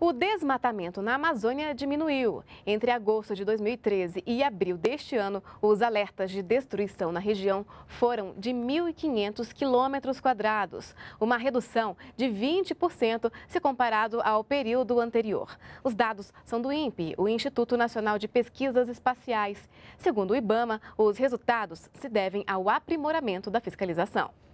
O desmatamento na Amazônia diminuiu. Entre agosto de 2013 e abril deste ano, os alertas de destruição na região foram de 1.500 quilômetros quadrados, uma redução de 20% se comparado ao período anterior. Os dados são do INPE, o Instituto Nacional de Pesquisas Espaciais. Segundo o IBAMA, os resultados se devem ao aprimoramento da fiscalização.